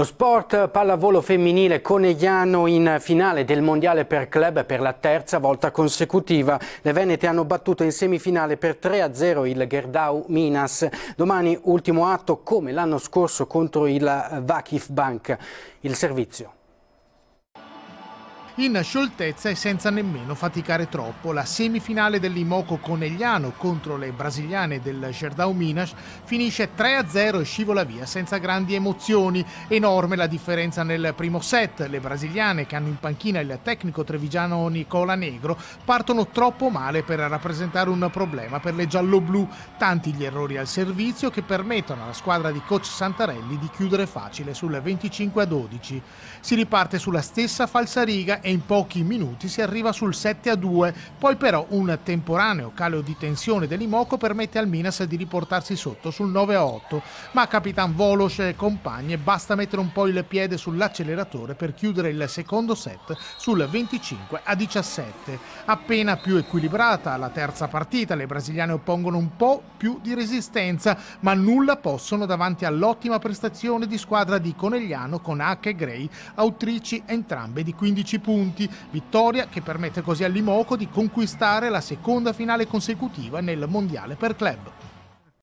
Lo sport pallavolo femminile conegliano in finale del Mondiale per club per la terza volta consecutiva. Le Venete hanno battuto in semifinale per 3-0 il Gerdau Minas. Domani ultimo atto come l'anno scorso contro il Vakif Bank. Il servizio in scioltezza e senza nemmeno faticare troppo. La semifinale dell'Imoco Conegliano contro le brasiliane del Gerdau Minas finisce 3-0 e scivola via senza grandi emozioni. Enorme la differenza nel primo set. Le brasiliane che hanno in panchina il tecnico trevigiano Nicola Negro partono troppo male per rappresentare un problema per le gialloblu. Tanti gli errori al servizio che permettono alla squadra di coach Santarelli di chiudere facile sul 25-12. Si riparte sulla stessa falsa riga e in pochi minuti si arriva sul 7 a 2, poi però un temporaneo calo di tensione dell'Imoco permette al Minas di riportarsi sotto sul 9 a 8, ma Capitan Volos e compagne basta mettere un po' il piede sull'acceleratore per chiudere il secondo set sul 25 a 17. Appena più equilibrata la terza partita, le brasiliane oppongono un po' più di resistenza, ma nulla possono davanti all'ottima prestazione di squadra di Conegliano con H e Gray, autrici entrambe di 15 punti punti, vittoria che permette così al Limoco di conquistare la seconda finale consecutiva nel Mondiale per club.